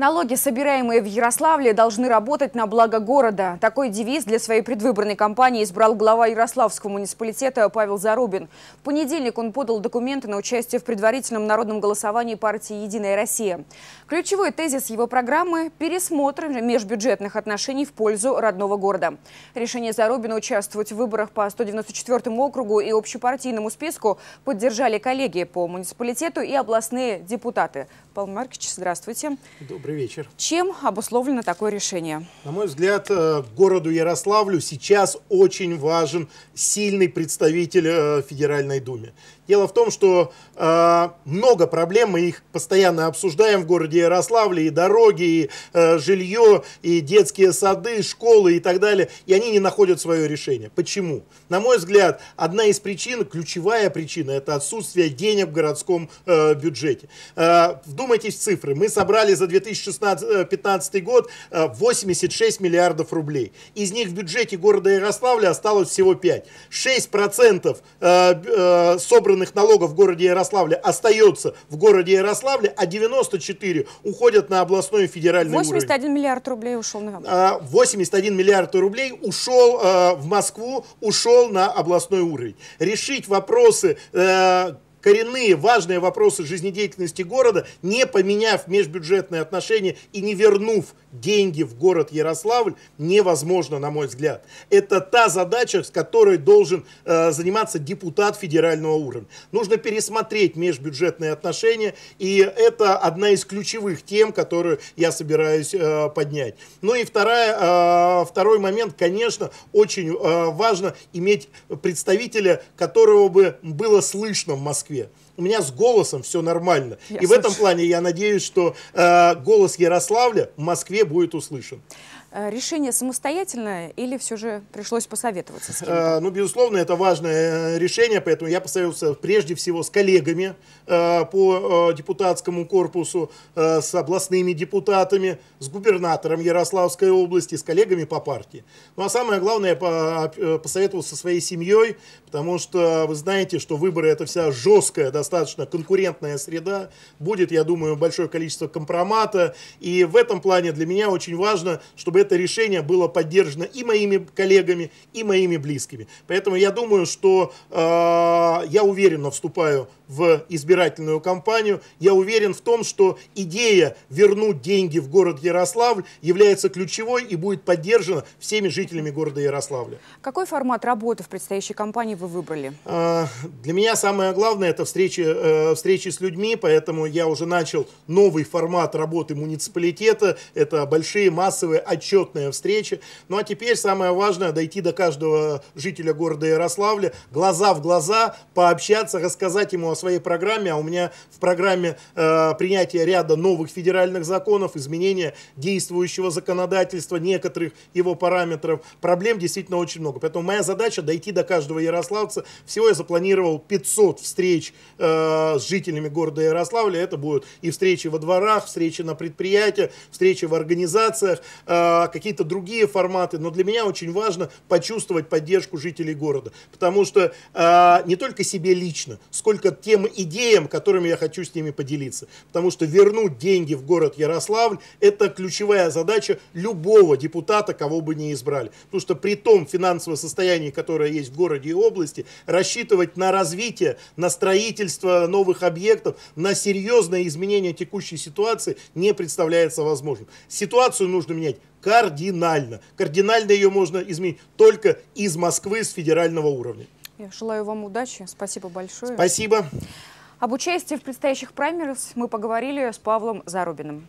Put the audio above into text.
Налоги, собираемые в Ярославле, должны работать на благо города. Такой девиз для своей предвыборной кампании избрал глава Ярославского муниципалитета Павел Зарубин. В понедельник он подал документы на участие в предварительном народном голосовании партии «Единая Россия». Ключевой тезис его программы – пересмотр межбюджетных отношений в пользу родного города. Решение Зарубина участвовать в выборах по 194 округу и общепартийному списку поддержали коллеги по муниципалитету и областные депутаты. Павел Маркович, здравствуйте. Добрый Добрый вечер. Чем обусловлено такое решение? На мой взгляд, э, городу Ярославлю сейчас очень важен сильный представитель э, Федеральной Думе. Дело в том, что э, много проблем, мы их постоянно обсуждаем в городе Ярославле, и дороги, и жилье, и детские сады, школы и так далее, и они не находят свое решение. Почему? На мой взгляд, одна из причин, ключевая причина, это отсутствие денег в городском бюджете. вдумайтесь в цифры. Мы собрали за 2000 2015 э, год 86 э, миллиардов рублей. Из них в бюджете города Ярославля осталось всего 5. 6% э, собранных налогов в городе Ярославле остается в городе Ярославле, а 94 уходят на областной и федеральный 81 уровень. миллиард рублей ушел на... 81 а, миллиард рублей ушел в Москву, ушел на областной уровень. Решить вопросы коренные важные вопросы жизнедеятельности города, не поменяв межбюджетные отношения и не вернув деньги в город Ярославль, невозможно, на мой взгляд. Это та задача, с которой должен э, заниматься депутат федерального уровня. Нужно пересмотреть межбюджетные отношения, и это одна из ключевых тем, которую я собираюсь э, поднять. Ну и вторая, э, второй момент, конечно, очень э, важно иметь представителя, которого бы было слышно в Москве. Москве. У меня с голосом все нормально. Я и слышу. в этом плане я надеюсь, что э, голос Ярославля в Москве будет услышан. Э, решение самостоятельное или все же пришлось посоветоваться с кем-то? Э, ну, безусловно, это важное э, решение, поэтому я посоветовался прежде всего с коллегами по депутатскому корпусу, с областными депутатами, с губернатором Ярославской области, с коллегами по партии. Ну, а самое главное, я посоветовался со своей семьей, потому что вы знаете, что выборы – это вся жесткая, достаточно конкурентная среда. Будет, я думаю, большое количество компромата. И в этом плане для меня очень важно, чтобы это решение было поддержано и моими коллегами, и моими близкими. Поэтому я думаю, что э, я уверенно вступаю в избирательную кампанию. Я уверен в том, что идея вернуть деньги в город Ярославль является ключевой и будет поддержана всеми жителями города Ярославля. Какой формат работы в предстоящей кампании вы выбрали? Э, для меня самое главное это встречи, э, встречи с людьми, поэтому я уже начал новый формат работы муниципалитета. Это большие массовые отчеты отчетная встреча. Ну а теперь самое важное, дойти до каждого жителя города Ярославля, глаза в глаза, пообщаться, рассказать ему о своей программе. А у меня в программе э, принятие ряда новых федеральных законов, изменения действующего законодательства, некоторых его параметров. Проблем действительно очень много. Поэтому моя задача дойти до каждого ярославца. Всего я запланировал 500 встреч э, с жителями города Ярославля. Это будут и встречи во дворах, встречи на предприятиях, встречи в организациях. Э, какие-то другие форматы, но для меня очень важно почувствовать поддержку жителей города, потому что э, не только себе лично, сколько тем идеям, которыми я хочу с ними поделиться, потому что вернуть деньги в город Ярославль – это ключевая задача любого депутата, кого бы не избрали, потому что при том финансовом состоянии, которое есть в городе и области, рассчитывать на развитие, на строительство новых объектов, на серьезное изменение текущей ситуации не представляется возможным. Ситуацию нужно менять Кардинально. Кардинально ее можно изменить только из Москвы, с федерального уровня. Я желаю вам удачи. Спасибо большое. Спасибо. Об участии в предстоящих праймерах мы поговорили с Павлом Зарубиным.